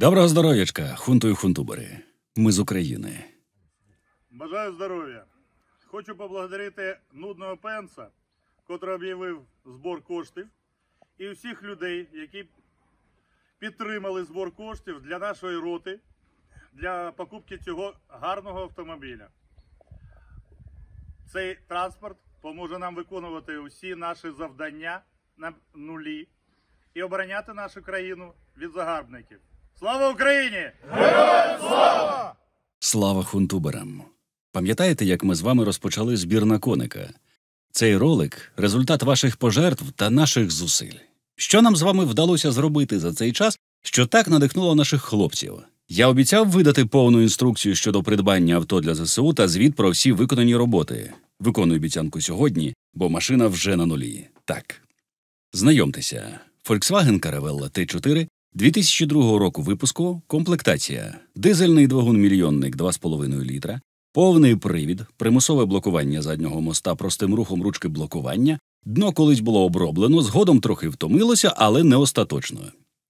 Доброго здоров'ячка, хунту і хунтубери. Ми з України. Бажаю здоров'я. Хочу поблагодарити нудного пенса, котрий об'явив збор коштів, і всіх людей, які підтримали збор коштів для нашої роти для покупки цього гарного автомобіля. Цей транспорт поможе нам виконувати усі наші завдання на нулі і обороняти нашу країну від загарбників. Слава Україні! Героям Слава Слава хунтуберам! Пам'ятаєте, як ми з вами розпочали збір на коника? Цей ролик результат ваших пожертв та наших зусиль. Що нам з вами вдалося зробити за цей час, що так надихнуло наших хлопців? Я обіцяв видати повну інструкцію щодо придбання авто для ЗСУ та звіт про всі виконані роботи. Виконую обіцянку сьогодні, бо машина вже на нулі. Так. Знайомтеся, Volkswagen Caravella T4 2002 року випуску комплектація, дизельний двигун мільйонник 2,5 літра, повний привід, примусове блокування заднього моста простим рухом ручки блокування. Дно колись було оброблено, згодом трохи втомилося, але не остаточно.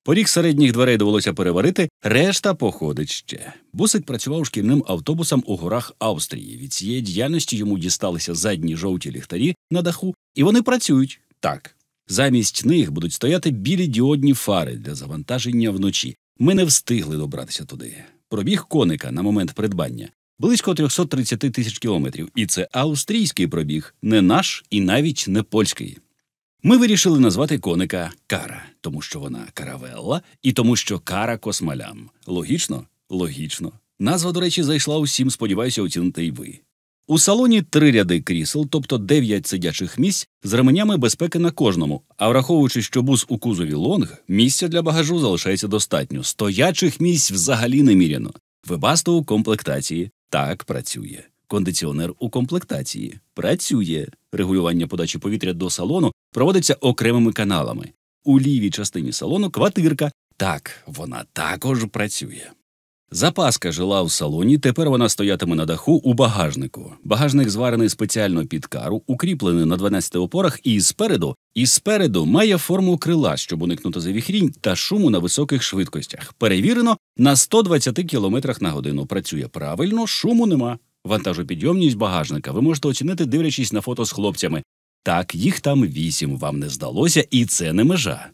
Поріг середніх дверей довелося переварити, решта походить ще. Бусик працював шкільним автобусом у горах Австрії. Від цієї діяльності йому дісталися задні жовті ліхтарі на даху, і вони працюють так. Замість них будуть стояти білі діодні фари для завантаження вночі. Ми не встигли добратися туди. Пробіг коника на момент придбання близько 330 тисяч кілометрів, і це австрійський пробіг, не наш і навіть не польський. Ми вирішили назвати коника Кара, тому що вона каравелла і тому, що кара космалям. Логічно? Логічно. Назва, до речі, зайшла усім, сподіваюся, оцінити й ви. У салоні три ряди крісел, тобто дев'ять сидячих місць з ременями безпеки на кожному. А враховуючи, що бус у кузові лонг, місця для багажу залишається достатньо. Стоячих місць взагалі не міряно. Вибасто у комплектації так працює. Кондиціонер у комплектації працює. Регулювання подачі повітря до салону проводиться окремими каналами. У лівій частині салону квартирка. Так, вона також працює. Запаска жила в салоні, тепер вона стоятиме на даху у багажнику. Багажник зварений спеціально під кару, укріплений на 12 опорах і спереду, і спереду має форму крила, щоб уникнути завіхрінь та шуму на високих швидкостях. Перевірено, на 120 км на годину працює правильно, шуму нема. Вантажопідйомність багажника ви можете оцінити, дивлячись на фото з хлопцями. Так, їх там вісім, вам не здалося, і це не межа.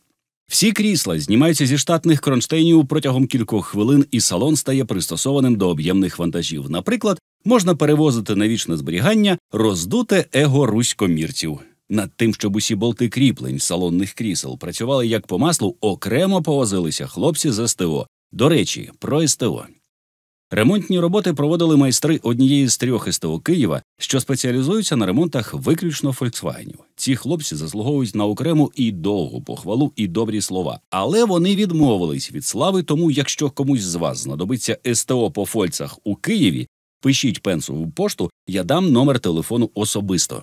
Всі крісла знімаються зі штатних кронштейнів протягом кількох хвилин, і салон стає пристосованим до об'ємних вантажів. Наприклад, можна перевозити на вічне зберігання роздуте его руськомірців. Над тим, щоб усі болти кріплень салонних крісел працювали як по маслу, окремо повозилися хлопці з СТО. До речі, про СТО. Ремонтні роботи проводили майстри однієї з трьох СТО Києва, що спеціалізуються на ремонтах виключно Фольксвагенів. Ці хлопці заслуговують на окрему і довгу похвалу і добрі слова. Але вони відмовились від слави, тому якщо комусь з вас знадобиться СТО по фольцах у Києві, пишіть пенсову пошту, я дам номер телефону особисто.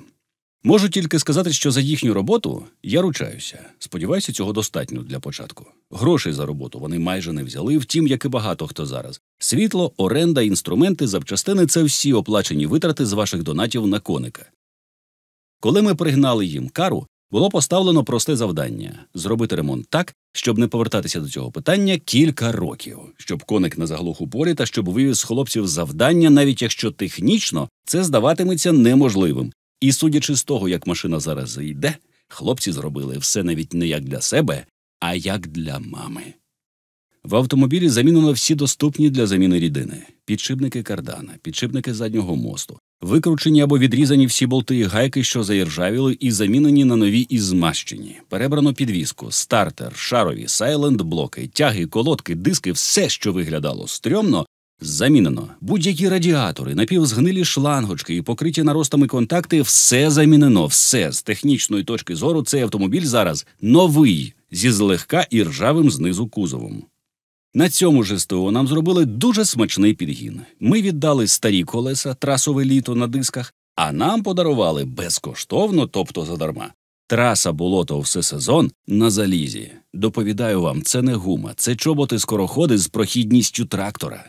Можу тільки сказати, що за їхню роботу я ручаюся. Сподіваюся, цього достатньо для початку. Грошей за роботу вони майже не взяли, втім, як і багато хто зараз. Світло, оренда, інструменти, запчастини це всі оплачені витрати з ваших донатів на коника. Коли ми пригнали їм кару, було поставлено просте завдання зробити ремонт так, щоб не повертатися до цього питання кілька років, щоб коник на заглух у та щоб вивіз з хлопців завдання, навіть якщо технічно це здаватиметься неможливим, і судячи з того, як машина зараз зайде, хлопці зробили все навіть не як для себе, а як для мами. В автомобілі замінено всі доступні для заміни рідини підшипники кардана, підшипники заднього мосту, викручені або відрізані всі болти і гайки, що заіржавіли, і замінені на нові і змащені, перебрано підвіску, стартер, шарові, сайлент, блоки, тяги, колодки, диски, все, що виглядало стрьомно, Замінено будь-які радіатори, напівзгнилі шлангочки і покриті наростами контакти, все замінено. Все з технічної точки зору цей автомобіль зараз новий зі злегка і ржавим знизу кузовом. На цьому ж СТО нам зробили дуже смачний підгін. Ми віддали старі колеса, трасове літо на дисках, а нам подарували безкоштовно, тобто задарма. Траса болото всесезон на залізі. Доповідаю вам, це не гума, це чоботи скороходи з прохідністю трактора.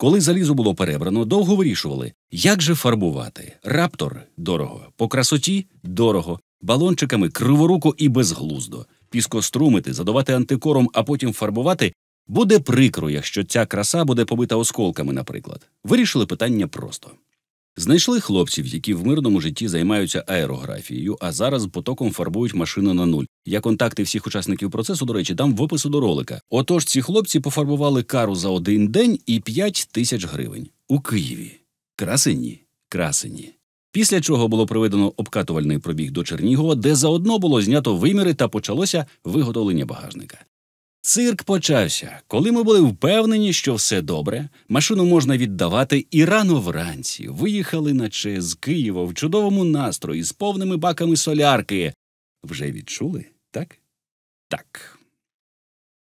Коли залізо було перебрано, довго вирішували, як же фарбувати. Раптор дорого, по красоті дорого, балончиками криворуко і безглуздо, піскострумити, задавати антикором, а потім фарбувати. Буде прикро, якщо ця краса буде побита осколками, наприклад. Вирішили питання просто. Знайшли хлопців, які в мирному житті займаються аерографією, а зараз потоком фарбують машину на нуль, я контакти всіх учасників процесу, до речі, дам в опису до ролика. Отож, ці хлопці пофарбували кару за один день і 5 тисяч гривень у Києві. Красені, красені. Після чого було проведено обкатувальний пробіг до Чернігова, де заодно було знято виміри та почалося виготовлення багажника. Цирк почався, коли ми були впевнені, що все добре, машину можна віддавати, і рано вранці виїхали, наче з Києва в чудовому настрої з повними баками солярки. Вже відчули? Так? Так.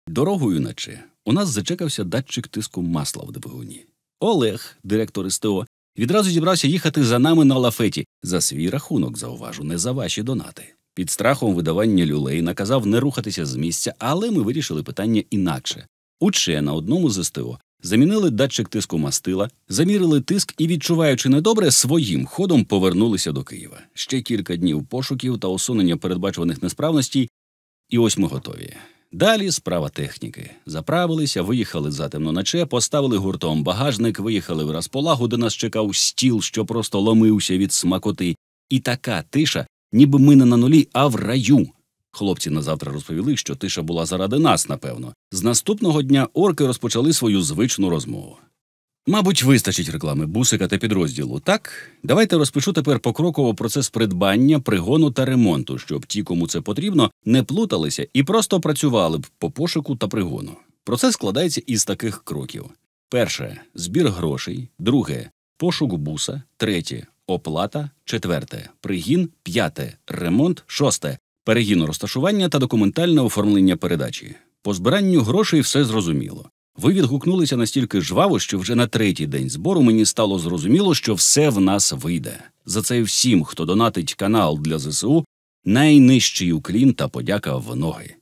Дорогою, наче, у нас зачекався датчик тиску масла в двигуні. Олег, директор СТО, відразу зібрався їхати за нами на лафеті за свій рахунок, зауважу, не за ваші донати. Під страхом видавання люлей наказав не рухатися з місця, але ми вирішили питання інакше. Уче на одному з СТО замінили датчик тиску мастила, замірили тиск і, відчуваючи недобре, своїм ходом повернулися до Києва. Ще кілька днів пошуків та усунення передбачуваних несправностей, і ось ми готові. Далі справа техніки. Заправилися, виїхали затемно наче, поставили гуртом багажник, виїхали в розполагу, де нас чекав стіл, що просто ломився від смакоти. І така тиша, ніби ми не на нулі, а в раю. Хлопці на завтра розповіли, що тиша була заради нас, напевно. З наступного дня орки розпочали свою звичну розмову. Мабуть, вистачить реклами бусика та підрозділу, так? Давайте розпишу тепер покроково процес придбання, пригону та ремонту, щоб ті, кому це потрібно, не плуталися і просто працювали б по пошуку та пригону. Процес складається із таких кроків: перше збір грошей, друге пошук буса, третє оплата, четверте пригін, п'яте ремонт, шосте перегін розташування та документальне оформлення передачі. По збиранню грошей все зрозуміло. Ви відгукнулися настільки жваво, що вже на третій день збору мені стало зрозуміло, що все в нас вийде. За це всім, хто донатить канал для ЗСУ, найнижчий уклін та подяка в ноги.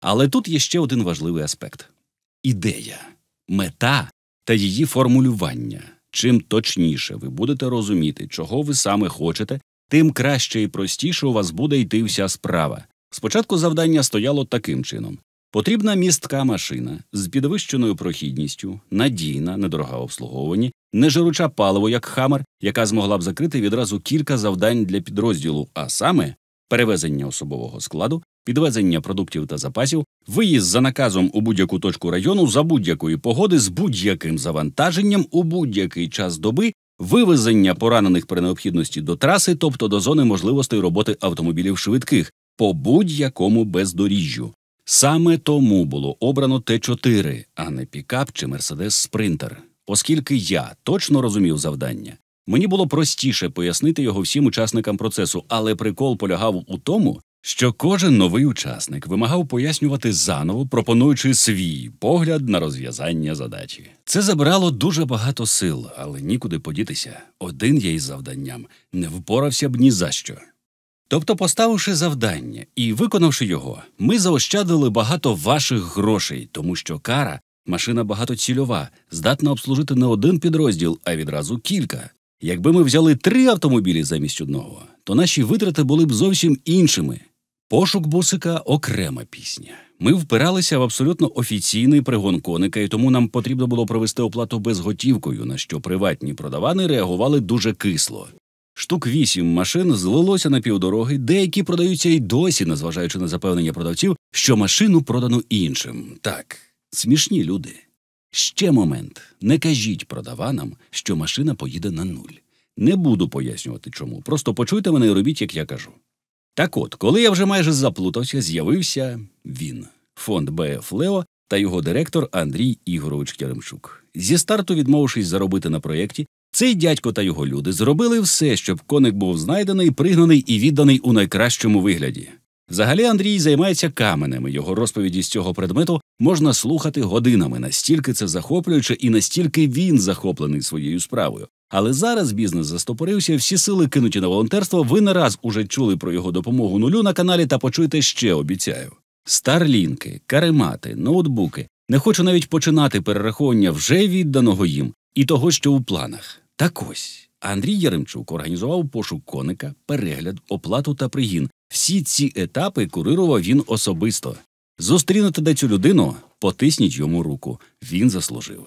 Але тут є ще один важливий аспект ідея, мета та її формулювання. Чим точніше ви будете розуміти, чого ви саме хочете, тим краще і простіше у вас буде йти вся справа. Спочатку завдання стояло таким чином: потрібна містка машина з підвищеною прохідністю, надійна, недорога обслуговувані, нежируча паливо, як хамер, яка змогла б закрити відразу кілька завдань для підрозділу, а саме перевезення особового складу, підвезення продуктів та запасів, виїзд за наказом у будь-яку точку району за будь-якої погоди з будь-яким завантаженням у будь-який час доби вивезення поранених при необхідності до траси, тобто до зони можливостей роботи автомобілів швидких по будь-якому бездоріжжю. Саме тому було обрано Т4, а не пікап чи мерседес спринтер, оскільки я точно розумів завдання. Мені було простіше пояснити його всім учасникам процесу, але прикол полягав у тому, що кожен новий учасник вимагав пояснювати заново, пропонуючи свій погляд на розв'язання задачі. Це забрало дуже багато сил, але нікуди подітися. Один я із завданням не впорався б ні за що. Тобто, поставивши завдання і виконавши його, ми заощадили багато ваших грошей, тому що кара машина багатоцільова, здатна обслужити не один підрозділ, а відразу кілька. Якби ми взяли три автомобілі замість одного, то наші витрати були б зовсім іншими. Пошук босика окрема пісня. Ми впиралися в абсолютно офіційний пригон коника, і тому нам потрібно було провести оплату безготівкою, на що приватні продавани реагували дуже кисло. Штук вісім машин злилося на півдороги, деякі продаються й досі, незважаючи на запевнення продавців, що машину продано іншим. Так, смішні люди. Ще момент не кажіть продаванам, що машина поїде на нуль. Не буду пояснювати чому. Просто почуйте мене і робіть, як я кажу. Так от, коли я вже майже заплутався, з'явився він, фонд БФ Лео та його директор Андрій Ігорович Керемчук. Зі старту, відмовившись заробити на проєкті, цей дядько та його люди зробили все, щоб коник був знайдений, пригнаний і відданий у найкращому вигляді. Взагалі Андрій займається каменем, його розповіді з цього предмету можна слухати годинами, настільки це захоплююче і настільки він захоплений своєю справою. Але зараз бізнес застопорився, всі сили кинуті на волонтерство. Ви не раз уже чули про його допомогу нулю на каналі та почуєте ще обіцяю. Старлінки, каремати, ноутбуки. Не хочу навіть починати перерахування вже відданого їм і того, що у планах. Так ось Андрій Яремчук організував пошук коника, перегляд, оплату та пригін, всі ці етапи курирував він особисто. Зустрінете де цю людину, потисніть йому руку. Він заслужив.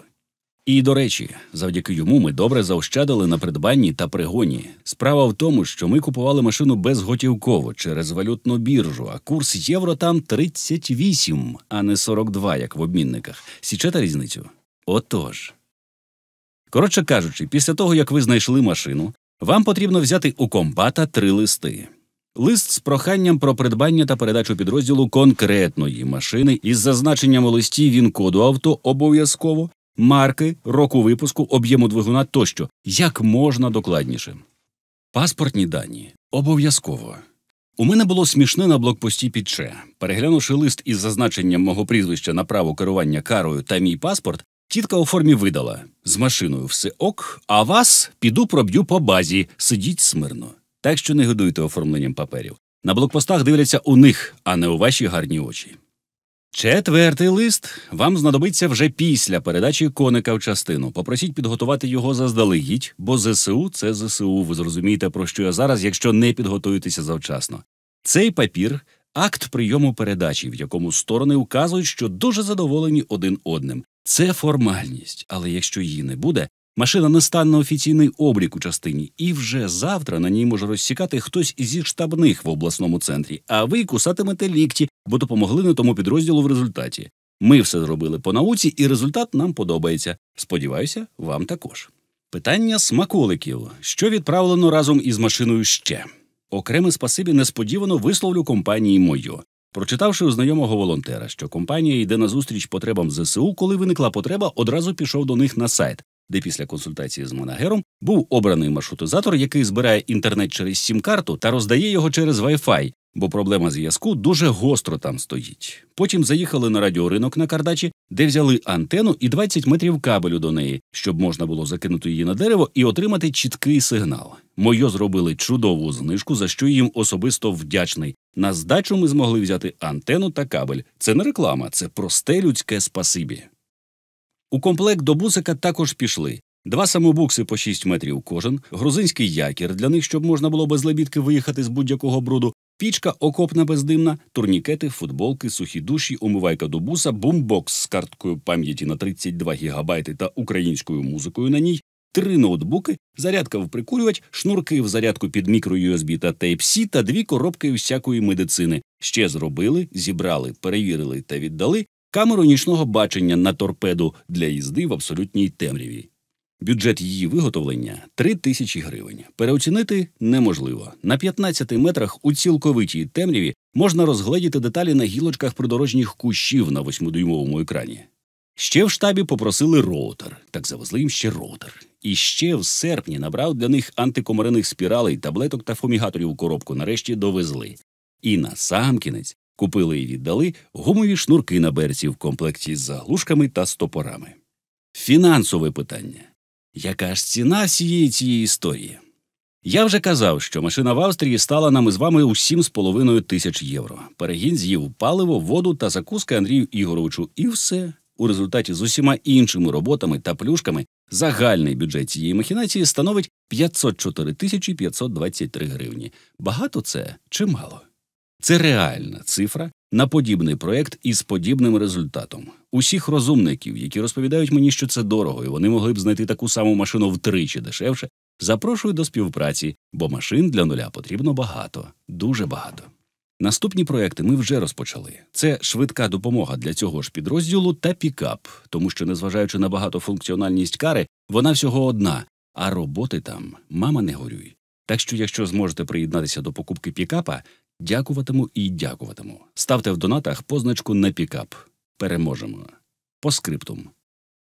І до речі, завдяки йому ми добре заощадили на придбанні та пригоні. Справа в тому, що ми купували машину безготівково через валютну біржу, а курс євро там 38, а не 42, як в обмінниках. Січете різницю? Отож. Коротше кажучи, після того як ви знайшли машину, вам потрібно взяти у комбата три листи лист з проханням про придбання та передачу підрозділу конкретної машини із зазначенням у листі він коду авто обов'язково, марки, року випуску, об'єму двигуна тощо як можна докладніше. Паспортні дані обов'язково. У мене було смішне на блокпості Підче. Переглянувши лист із зазначенням мого прізвища на право керування карою та мій паспорт, тітка у формі видала з машиною все ок, а вас піду проб'ю по базі, сидіть смирно. Так що не годуйте оформленням паперів. На блокпостах дивляться у них, а не у ваші гарні очі. Четвертий лист вам знадобиться вже після передачі коника в частину. Попросіть підготувати його заздалегідь, бо ЗСУ це ЗСУ. Ви зрозумієте, про що я зараз, якщо не підготуєтеся завчасно. Цей папір акт прийому передачі, в якому сторони указують, що дуже задоволені один одним. Це формальність, але якщо її не буде, Машина не стане на офіційний облік у частині, і вже завтра на ній може розсікати хтось зі штабних в обласному центрі, а ви кусатимете лікті, бо допомогли не тому підрозділу в результаті. Ми все зробили по науці, і результат нам подобається. Сподіваюся, вам також. Питання смаколиків, що відправлено разом із машиною ще. Окреме спасибі несподівано висловлю компанії мою. Прочитавши у знайомого волонтера, що компанія йде назустріч потребам ЗСУ, коли виникла потреба, одразу пішов до них на сайт де після консультації з Монагером був обраний маршрутизатор, який збирає інтернет через сім-карту та роздає його через Wi-Fi, бо проблема зв'язку дуже гостро там стоїть. Потім заїхали на радіоринок на кардачі, де взяли антенну і 20 метрів кабелю до неї, щоб можна було закинути її на дерево і отримати чіткий сигнал. Мойо зробили чудову знижку, за що їм особисто вдячний. На здачу ми змогли взяти антенну та кабель. Це не реклама, це просте людське спасибі. У комплект до бусика також пішли два самобукси по 6 метрів кожен, грузинський якір для них, щоб можна було без лебідки виїхати з будь-якого бруду, пічка окопна бездимна, турнікети, футболки, сухі душі, умивайка до буса, бумбокс з карткою пам'яті на 32 гігабайти та українською музикою на ній. Три ноутбуки, зарядка в прикурювач, шнурки в зарядку під мікро-USB та Type-C та дві коробки всякої медицини. Ще зробили, зібрали, перевірили та віддали камеру нічного бачення на торпеду для їзди в абсолютній темряві. Бюджет її виготовлення 3 тисячі гривень. Переоцінити неможливо. На 15 метрах у цілковитій темряві можна розгледіти деталі на гілочках придорожніх кущів на 8 екрані. Ще в штабі попросили роутер, так завезли їм ще роутер. І ще в серпні набрав для них антикомариних спіралей, таблеток та фомігаторів у коробку. Нарешті довезли. І на сам кінець Купили і віддали гумові шнурки на берці в комплекті з заглушками та стопорами. Фінансове питання. Яка ж ціна всієї цієї історії? Я вже казав, що машина в Австрії стала нам із вами у 7,5 тисяч євро. Перегін з'їв паливо, воду та закуски Андрію Ігоровичу, і все. У результаті з усіма іншими роботами та плюшками загальний бюджет цієї махінації становить 504 тисячі 523 гривні. Багато це чи мало? Це реальна цифра на подібний проект із подібним результатом. Усіх розумників, які розповідають мені, що це дорого, і вони могли б знайти таку саму машину втричі дешевше. Запрошую до співпраці, бо машин для нуля потрібно багато, дуже багато. Наступні проекти ми вже розпочали. Це швидка допомога для цього ж підрозділу та пікап, тому що, незважаючи на багатофункціональність кари, вона всього одна, а роботи там, мама, не горюй. Так що, якщо зможете приєднатися до покупки пікапа, Дякуватиму і дякуватиму. Ставте в донатах позначку на пікап. Переможемо. По скриптум.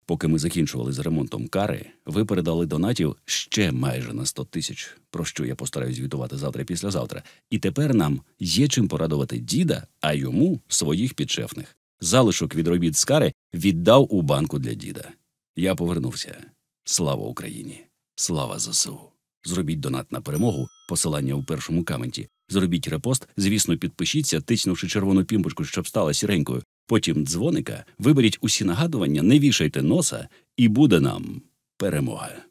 Поки ми закінчували з ремонтом кари, ви передали донатів ще майже на 100 тисяч, про що я постараюсь звітувати завтра післязавтра. І тепер нам є чим порадувати діда, а йому своїх підшефних. Залишок від робіт з кари віддав у банку для діда. Я повернувся. Слава Україні! Слава ЗСУ! Зробіть донат на перемогу, посилання у першому каменті. Зробіть репост, звісно, підпишіться, тиснувши червону пімпочку, щоб стала сіренькою. Потім дзвоника, виберіть усі нагадування, не вішайте носа, і буде нам перемога.